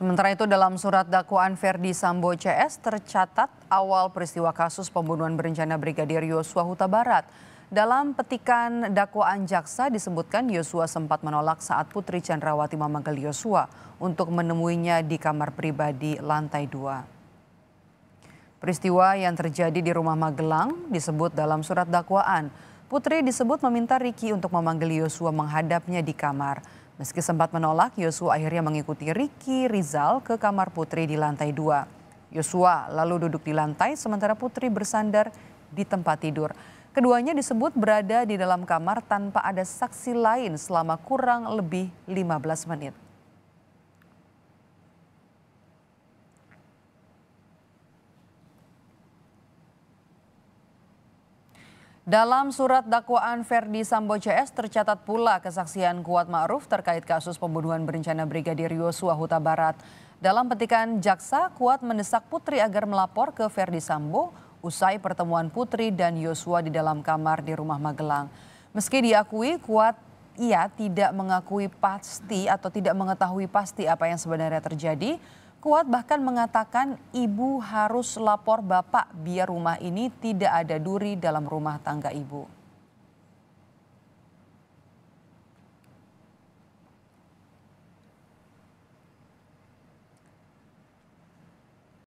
Sementara itu dalam surat dakwaan Verdi Sambo CS tercatat awal peristiwa kasus pembunuhan berencana Brigadir Yosua Huta Barat. Dalam petikan dakwaan jaksa disebutkan Yosua sempat menolak saat Putri Chandrawati memanggil Yosua untuk menemuinya di kamar pribadi lantai dua. Peristiwa yang terjadi di rumah Magelang disebut dalam surat dakwaan. Putri disebut meminta Riki untuk memanggil Yosua menghadapnya di kamar. Meski sempat menolak, Yosua akhirnya mengikuti Riki Rizal ke kamar putri di lantai dua. Yosua lalu duduk di lantai sementara putri bersandar di tempat tidur. Keduanya disebut berada di dalam kamar tanpa ada saksi lain selama kurang lebih 15 menit. Dalam surat dakwaan Ferdi Sambo CS tercatat pula kesaksian Kuat Ma'ruf terkait kasus pembunuhan berencana Brigadir Yosua Huta Barat. Dalam petikan jaksa, Kuat mendesak Putri agar melapor ke Ferdi Sambo usai pertemuan Putri dan Yosua di dalam kamar di rumah Magelang. Meski diakui Kuat ia tidak mengakui pasti atau tidak mengetahui pasti apa yang sebenarnya terjadi, Kuat bahkan mengatakan ibu harus lapor bapak biar rumah ini tidak ada duri dalam rumah tangga ibu.